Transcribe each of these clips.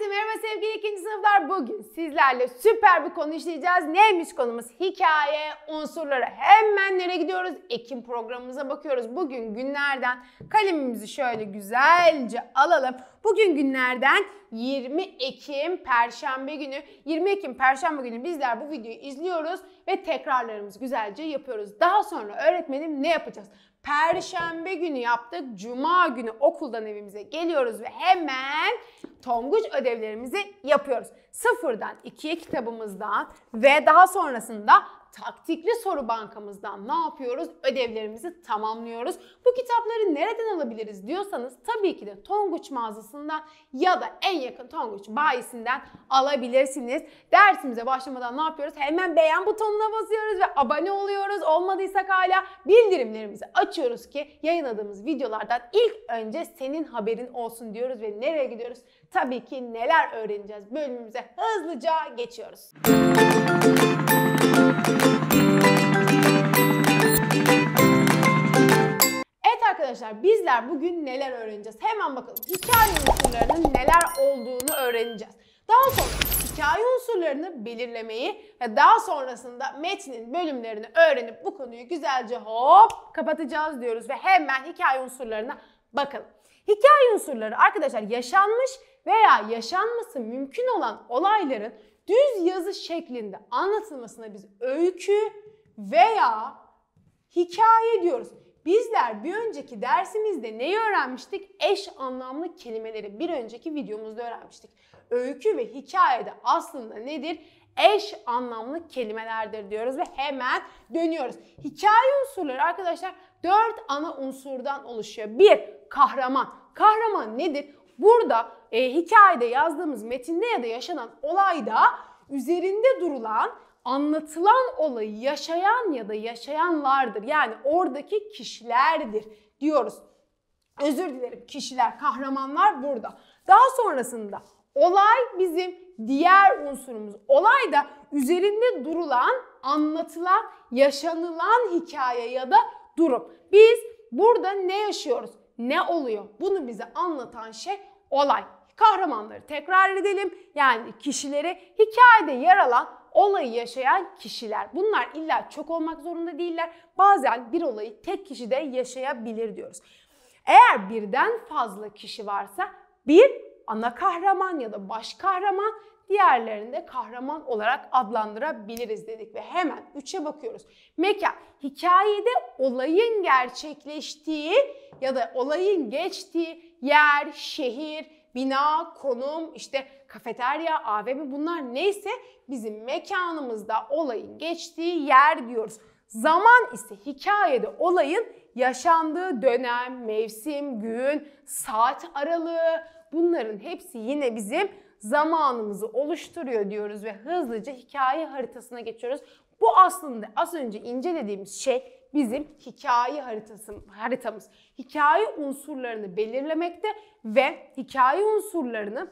Herkese merhaba sevgili ikinci sınıflar. Bugün sizlerle süper bir konu işleyeceğiz. Neymiş konumuz? Hikaye unsurları. Hemen nereye gidiyoruz? Ekim programımıza bakıyoruz. Bugün günlerden kalemimizi şöyle güzelce alalım. Bugün günlerden 20 Ekim Perşembe günü. 20 Ekim Perşembe günü bizler bu videoyu izliyoruz ve tekrarlarımızı güzelce yapıyoruz. Daha sonra öğretmenim ne yapacağız? Perşembe günü yaptık. Cuma günü okuldan evimize geliyoruz ve hemen tonguç ödevlerimizi yapıyoruz. Sıfırdan ikiye kitabımızdan ve daha sonrasında taktikli soru bankamızdan ne yapıyoruz? Ödevlerimizi tamamlıyoruz. Bu kitapları nereden alabiliriz diyorsanız tabii ki de Tonguç mağazasından ya da en yakın Tonguç bayisinden alabilirsiniz. Dersimize başlamadan ne yapıyoruz? Hemen beğen butonuna basıyoruz ve abone oluyoruz. Olmadıysak hala bildirimlerimizi açıyoruz ki yayınladığımız videolardan ilk önce senin haberin olsun diyoruz ve nereye gidiyoruz? Tabii ki neler öğreneceğiz bölümümüze hızlıca geçiyoruz. Müzik Arkadaşlar bizler bugün neler öğreneceğiz? Hemen bakalım hikaye unsurlarının neler olduğunu öğreneceğiz. Daha sonra hikaye unsurlarını belirlemeyi ve daha sonrasında metnin bölümlerini öğrenip bu konuyu güzelce hop kapatacağız diyoruz ve hemen hikaye unsurlarına bakalım. Hikaye unsurları arkadaşlar yaşanmış veya yaşanması mümkün olan olayların düz yazı şeklinde anlatılmasına biz öykü veya hikaye diyoruz. Bizler bir önceki dersimizde neyi öğrenmiştik? Eş anlamlı kelimeleri bir önceki videomuzda öğrenmiştik. Öykü ve hikayede aslında nedir? Eş anlamlı kelimelerdir diyoruz ve hemen dönüyoruz. Hikaye unsurları arkadaşlar dört ana unsurdan oluşuyor. Bir, kahraman. Kahraman nedir? Burada e, hikayede yazdığımız metinde ya da yaşanan olayda üzerinde durulan anlatılan olayı yaşayan ya da yaşayanlardır. Yani oradaki kişilerdir diyoruz. Özür dilerim kişiler, kahramanlar burada. Daha sonrasında olay bizim diğer unsurumuz. Olay da üzerinde durulan, anlatılan, yaşanılan hikaye ya da durum. Biz burada ne yaşıyoruz? Ne oluyor? Bunu bize anlatan şey olay. Kahramanları tekrar edelim. Yani kişileri hikayede yer alan olayı yaşayan kişiler. Bunlar illa çok olmak zorunda değiller. Bazen bir olayı tek kişi de yaşayabilir diyoruz. Eğer birden fazla kişi varsa bir ana kahraman ya da baş kahraman diğerlerini de kahraman olarak adlandırabiliriz dedik ve hemen üçe bakıyoruz. Mekan, hikayede olayın gerçekleştiği ya da olayın geçtiği yer, şehir, bina, konum, işte kafeterya, AVM bunlar neyse bizim mekanımızda olayın geçtiği yer diyoruz. Zaman ise hikayede olayın yaşandığı dönem, mevsim, gün, saat aralığı bunların hepsi yine bizim zamanımızı oluşturuyor diyoruz ve hızlıca hikaye haritasına geçiyoruz. Bu aslında az önce incelediğimiz şey bizim hikaye haritası, haritamız. Hikaye unsurlarını belirlemekte ve hikaye unsurlarını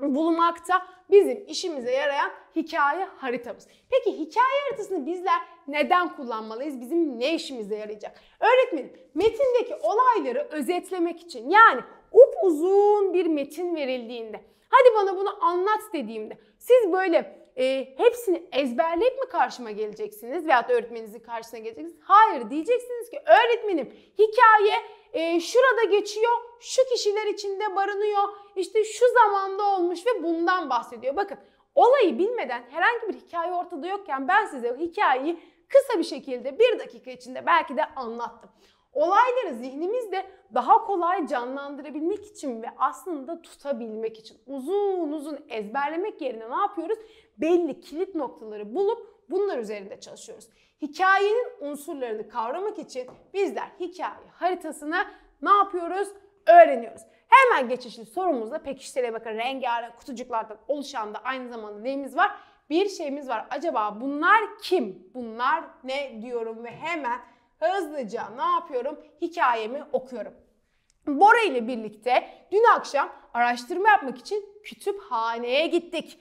bulmakta bizim işimize yarayan hikaye haritamız. Peki hikaye haritasını bizler neden kullanmalıyız? Bizim ne işimize yarayacak? Öğretmenim, metindeki olayları özetlemek için yani up uzun bir metin verildiğinde, hadi bana bunu anlat dediğimde siz böyle e, hepsini ezberleyip mi karşıma geleceksiniz veyahut öğretmeninizin karşısına geleceksiniz? Hayır diyeceksiniz ki öğretmenim hikaye e, şurada geçiyor, şu kişiler içinde barınıyor, işte şu zamanda olmuş ve bundan bahsediyor. Bakın olayı bilmeden herhangi bir hikaye ortada yokken ben size o hikayeyi kısa bir şekilde bir dakika içinde belki de anlattım. Olayları zihnimizde daha kolay canlandırabilmek için ve aslında tutabilmek için uzun uzun ezberlemek yerine ne yapıyoruz? Belli kilit noktaları bulup bunlar üzerinde çalışıyoruz. Hikayenin unsurlarını kavramak için bizler hikaye haritasına ne yapıyoruz? Öğreniyoruz. Hemen geçişli sorumuzda pekiştire bakın rengarenk kutucuklardan oluşan da aynı zamanda neyimiz var? Bir şeyimiz var. Acaba bunlar kim? Bunlar ne diyorum ve hemen hızlıca ne yapıyorum? Hikayemi okuyorum. Bora ile birlikte dün akşam araştırma yapmak için kütüphaneye gittik.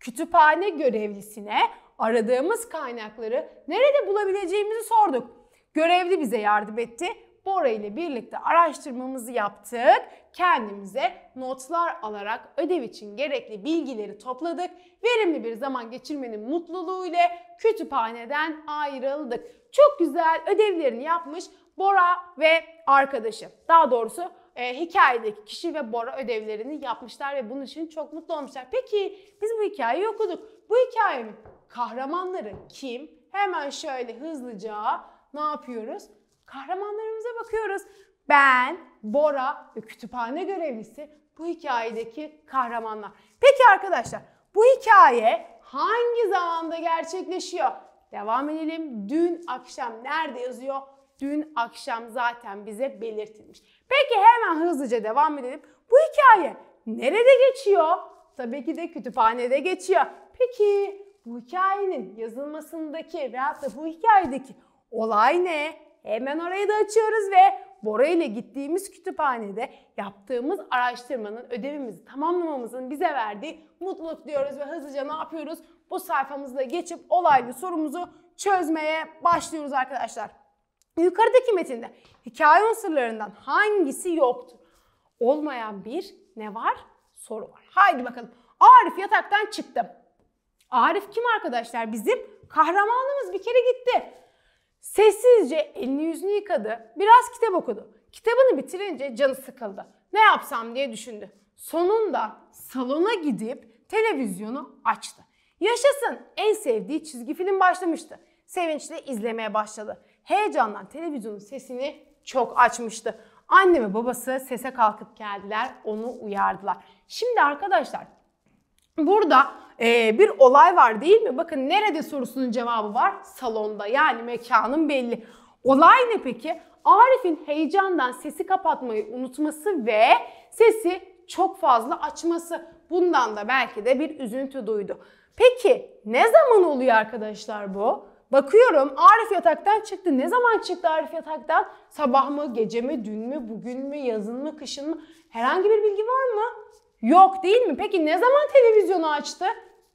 Kütüphane görevlisine aradığımız kaynakları nerede bulabileceğimizi sorduk. Görevli bize yardım etti Bora ile birlikte araştırmamızı yaptık. Kendimize notlar alarak ödev için gerekli bilgileri topladık. Verimli bir zaman geçirmenin mutluluğu ile kütüphaneden ayrıldık. Çok güzel ödevlerini yapmış Bora ve arkadaşı. Daha doğrusu e, hikayedeki kişi ve Bora ödevlerini yapmışlar ve bunun için çok mutlu olmuşlar. Peki biz bu hikayeyi okuduk. Bu hikayenin kahramanları kim? Hemen şöyle hızlıca ne yapıyoruz? Kahramanlarımıza bakıyoruz. Ben, Bora ve kütüphane görevlisi bu hikayedeki kahramanlar. Peki arkadaşlar bu hikaye hangi zamanda gerçekleşiyor? Devam edelim. Dün akşam nerede yazıyor? Dün akşam zaten bize belirtilmiş. Peki hemen hızlıca devam edelim. Bu hikaye nerede geçiyor? Tabii ki de kütüphanede geçiyor. Peki bu hikayenin yazılmasındaki veyahut da bu hikayedeki olay ne? Hemen orayı da açıyoruz ve Bora ile gittiğimiz kütüphanede yaptığımız araştırmanın ödevimizi tamamlamamızın bize verdiği mutluluk diyoruz ve hızlıca ne yapıyoruz? Bu sayfamızda geçip olaylı sorumuzu çözmeye başlıyoruz arkadaşlar. Yukarıdaki metinde hikaye unsurlarından hangisi yoktur? Olmayan bir ne var? Soru var. Haydi bakalım. Arif yataktan çıktı. Arif kim arkadaşlar? Bizim kahramanımız bir kere gitti. Sessizce elini yüzünü yıkadı, biraz kitap okudu. Kitabını bitirince canı sıkıldı. Ne yapsam diye düşündü. Sonunda salona gidip televizyonu açtı. Yaşasın en sevdiği çizgi film başlamıştı. Sevinçle izlemeye başladı. Heyecandan televizyonun sesini çok açmıştı. Anne ve babası sese kalkıp geldiler, onu uyardılar. Şimdi arkadaşlar burada e, bir olay var değil mi? Bakın nerede sorusunun cevabı var? Salonda yani mekanın belli. Olay ne peki? Arif'in heyecandan sesi kapatmayı unutması ve sesi çok fazla açması. Bundan da belki de bir üzüntü duydu. Peki ne zaman oluyor arkadaşlar bu? Bakıyorum Arif yataktan çıktı. Ne zaman çıktı Arif yataktan? Sabah mı, gece mi, dün mü, bugün mü, yazın mı, kışın mı? Herhangi bir bilgi var mı? Yok değil mi? Peki ne zaman televizyonu açtı?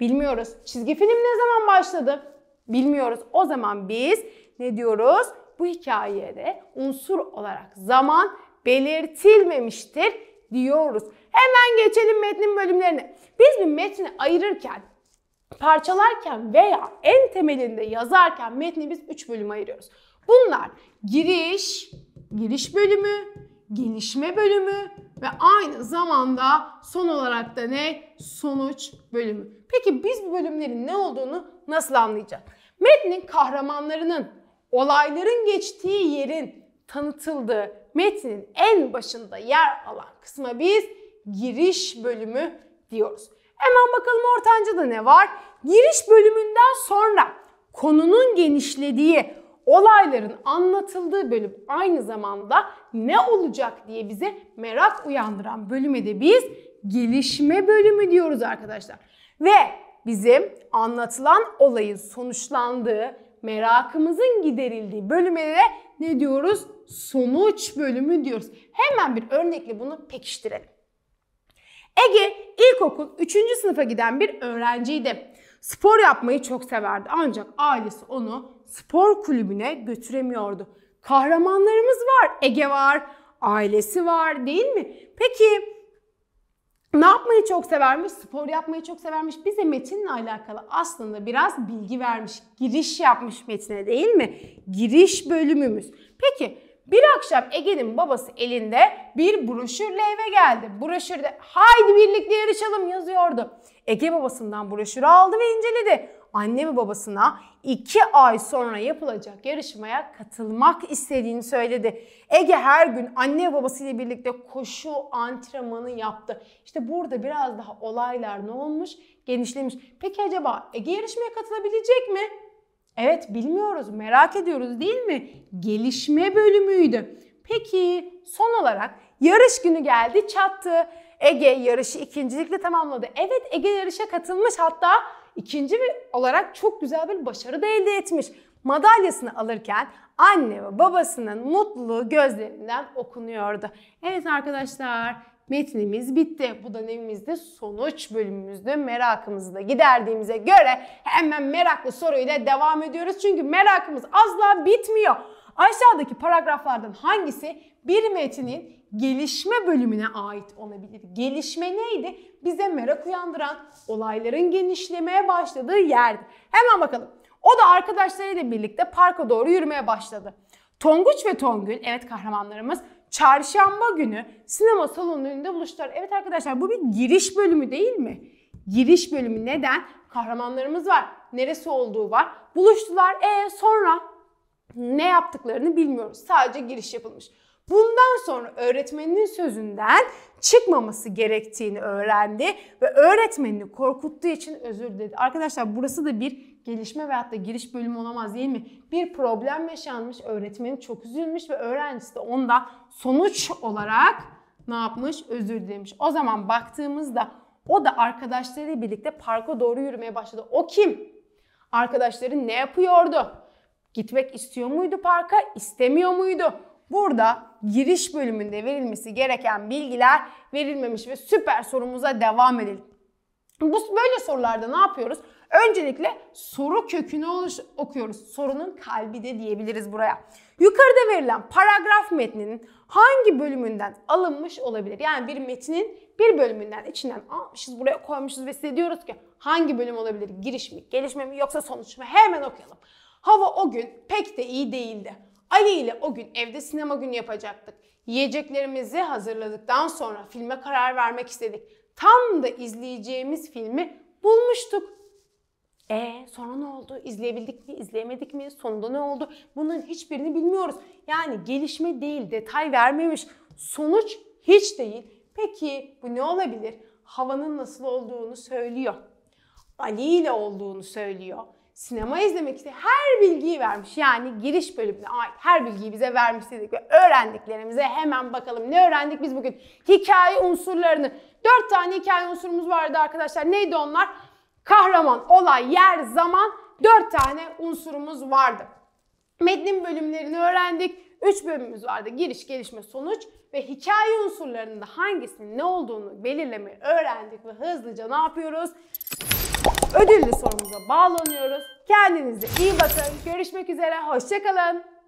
Bilmiyoruz. Çizgi film ne zaman başladı? Bilmiyoruz. O zaman biz ne diyoruz? Bu hikayede unsur olarak zaman belirtilmemiştir diyoruz. Hemen geçelim metnin bölümlerine. Biz bir metni ayırırken, parçalarken veya en temelinde yazarken metni biz 3 bölüm ayırıyoruz. Bunlar giriş, giriş bölümü, gelişme bölümü ve aynı zamanda son olarak da ne? Sonuç bölümü. Peki biz bu bölümlerin ne olduğunu nasıl anlayacağız? Metnin kahramanlarının, olayların geçtiği yerin tanıtıldığı metnin en başında yer alan kısma biz giriş bölümü diyoruz. Hemen bakalım Ortanca da ne var? Giriş bölümünden sonra konunun genişlediği, olayların anlatıldığı bölüm aynı zamanda ne olacak diye bize merak uyandıran bölüme de biz gelişme bölümü diyoruz arkadaşlar. Ve bizim anlatılan olayın sonuçlandığı, merakımızın giderildiği bölüme de ne diyoruz? Sonuç bölümü diyoruz. Hemen bir örnekle bunu pekiştirelim. Ege ilkokul 3. sınıfa giden bir öğrenciydi. Spor yapmayı çok severdi ancak ailesi onu spor kulübüne götüremiyordu. Kahramanlarımız var. Ege var, ailesi var değil mi? Peki ne yapmayı çok severmiş? Spor yapmayı çok severmiş. Bize metinle alakalı aslında biraz bilgi vermiş. Giriş yapmış metine değil mi? Giriş bölümümüz. Peki bir akşam Ege'nin babası elinde bir broşürle eve geldi. Broşürde haydi birlikte yarışalım yazıyordu. Ege babasından broşürü aldı ve inceledi anne ve babasına 2 ay sonra yapılacak yarışmaya katılmak istediğini söyledi. Ege her gün anne ve babasıyla birlikte koşu antrenmanı yaptı. İşte burada biraz daha olaylar ne olmuş? Genişlemiş. Peki acaba Ege yarışmaya katılabilecek mi? Evet bilmiyoruz, merak ediyoruz değil mi? Gelişme bölümüydü. Peki son olarak yarış günü geldi çattı. Ege yarışı ikincilikle tamamladı. Evet Ege yarışa katılmış hatta ikinci olarak çok güzel bir başarı da elde etmiş. Madalyasını alırken anne ve babasının mutluluğu gözlerinden okunuyordu. Evet arkadaşlar metnimiz bitti. Bu dönemimizde sonuç bölümümüzde merakımızı da giderdiğimize göre hemen meraklı soruyla devam ediyoruz. Çünkü merakımız asla bitmiyor. Aşağıdaki paragraflardan hangisi bir metnin gelişme bölümüne ait olabilir? Gelişme neydi? Bize merak uyandıran olayların genişlemeye başladığı yerdi. Hemen bakalım. O da arkadaşlarıyla birlikte parka doğru yürümeye başladı. Tonguç ve Tongül, evet kahramanlarımız, çarşamba günü sinema salonunun önünde buluştular. Evet arkadaşlar bu bir giriş bölümü değil mi? Giriş bölümü neden? Kahramanlarımız var. Neresi olduğu var. Buluştular. E ee, sonra ne yaptıklarını bilmiyoruz. Sadece giriş yapılmış. Bundan sonra öğretmeninin sözünden çıkmaması gerektiğini öğrendi ve öğretmenini korkuttuğu için özür diledi. Arkadaşlar burası da bir gelişme ve da giriş bölümü olamaz değil mi? Bir problem yaşanmış, öğretmeni çok üzülmüş ve öğrencisi de onda sonuç olarak ne yapmış? Özür dilemiş. O zaman baktığımızda o da arkadaşlarıyla birlikte parka doğru yürümeye başladı. O kim? Arkadaşları ne yapıyordu? Gitmek istiyor muydu parka, istemiyor muydu? Burada giriş bölümünde verilmesi gereken bilgiler verilmemiş ve süper sorumuza devam edelim. Bu böyle sorularda ne yapıyoruz? Öncelikle soru kökünü okuyoruz. Sorunun kalbi de diyebiliriz buraya. Yukarıda verilen paragraf metninin hangi bölümünden alınmış olabilir? Yani bir metnin bir bölümünden içinden almışız buraya koymuşuz ve size diyoruz ki hangi bölüm olabilir? Giriş mi, gelişme mi yoksa sonuç mu? Hemen okuyalım. Hava o gün pek de iyi değildi. Ali ile o gün evde sinema günü yapacaktık. Yiyeceklerimizi hazırladıktan sonra filme karar vermek istedik. Tam da izleyeceğimiz filmi bulmuştuk. E sonra ne oldu? İzleyebildik mi? İzleyemedik mi? Sonunda ne oldu? Bunların hiçbirini bilmiyoruz. Yani gelişme değil, detay vermemiş. Sonuç hiç değil. Peki bu ne olabilir? Havanın nasıl olduğunu söylüyor. Ali ile olduğunu söylüyor sinema izlemek için her bilgiyi vermiş. Yani giriş bölümüne ait her bilgiyi bize vermiş dedik ve öğrendiklerimize hemen bakalım. Ne öğrendik biz bugün? Hikaye unsurlarını. Dört tane hikaye unsurumuz vardı arkadaşlar. Neydi onlar? Kahraman, olay, yer, zaman. Dört tane unsurumuz vardı. Metnin bölümlerini öğrendik. Üç bölümümüz vardı. Giriş, gelişme, sonuç ve hikaye unsurlarında hangisinin ne olduğunu belirlemeyi öğrendik ve hızlıca ne yapıyoruz? ödüllü sorumuza bağlanıyoruz. Kendinize iyi bakın. Görüşmek üzere. Hoşçakalın.